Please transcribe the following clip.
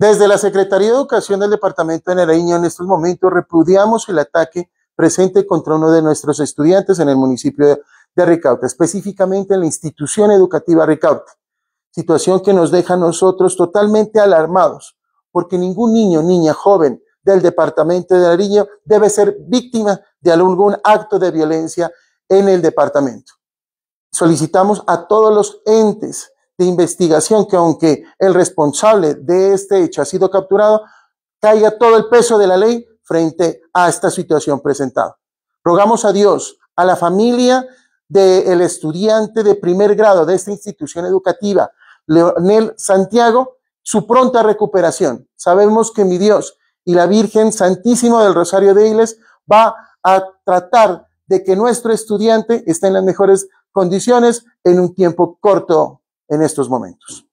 Desde la Secretaría de Educación del Departamento de Nariño en estos momentos repudiamos el ataque presente contra uno de nuestros estudiantes en el municipio de Ricauta, específicamente en la institución educativa Ricauta, Situación que nos deja a nosotros totalmente alarmados, porque ningún niño, niña, joven del departamento de Nariño debe ser víctima de algún acto de violencia en el departamento. Solicitamos a todos los entes de investigación que aunque el responsable de este hecho ha sido capturado, caiga todo el peso de la ley frente a esta situación presentada. Rogamos a Dios, a la familia del estudiante de primer grado de esta institución educativa, Leonel Santiago, su pronta recuperación. Sabemos que mi Dios y la Virgen Santísima del Rosario de Iles va a tratar de que nuestro estudiante esté en las mejores condiciones en un tiempo corto en estos momentos.